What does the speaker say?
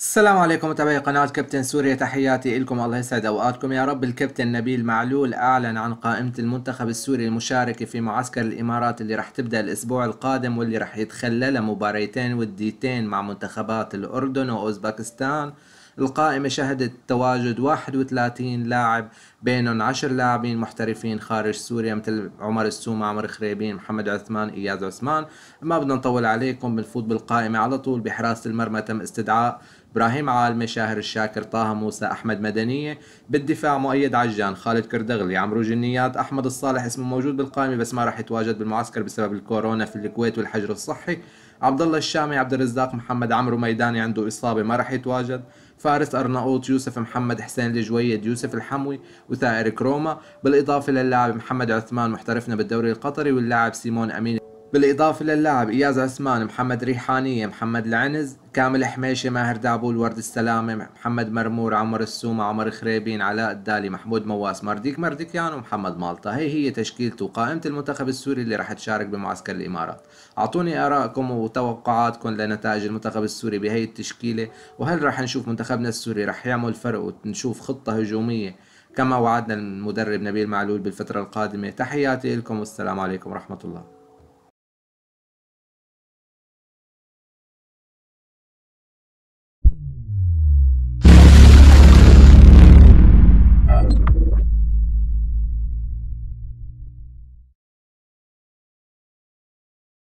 السلام عليكم متابعي قناة كابتن سوريا تحياتي لكم الله يسعد أوقاتكم يا رب الكابتن نبيل معلول أعلن عن قائمة المنتخب السوري المشاركة في معسكر الإمارات اللي راح تبدأ الأسبوع القادم واللي راح يتخللها مباريتين وديتين مع منتخبات الأردن واوزباكستان القائمة شهدت تواجد 31 لاعب بينهم 10 لاعبين محترفين خارج سوريا مثل عمر السومة عمر خريبين محمد عثمان إياد عثمان ما بدنا نطول عليكم بنفوت بالقائمة على طول بحراسة المرمى تم استدعاء إبراهيم عالمي شاهر الشاكر طه موسى أحمد مدنية بالدفاع مؤيد عجان خالد كردغلي عمرو جنيات أحمد الصالح اسمه موجود بالقائمة بس ما راح يتواجد بالمعسكر بسبب الكورونا في الكويت والحجر الصحي عبد الله الشامي عبد الرزاق محمد عمرو ميداني عنده إصابة ما راح يتواجد فارس أرناؤوط يوسف محمد حسين الجويد يوسف الحموي وثائر كروما بالإضافة للاعب محمد عثمان محترفنا بالدوري القطري واللاعب سيمون أمين بالإضافة للاعب إياز عثمان محمد ريحانية محمد العنز كامل حميشة ماهر دابول ورد السلامة محمد مرمور عمر السومة عمر خريبين علاء الدالي محمود مواس مرديك مرديكيان ومحمد مالطة هي هي تشكيلته وقائمة المنتخب السوري اللي راح تشارك بمعسكر الإمارات أعطوني آرائكم وتوقعاتكم لنتائج المنتخب السوري بهي التشكيلة وهل راح نشوف منتخبنا السوري راح يعمل فرق ونشوف خطة هجومية كما وعدنا المدرب نبيل معلول بالفترة القادمة تحياتي لكم والسلام عليكم ورحمة الله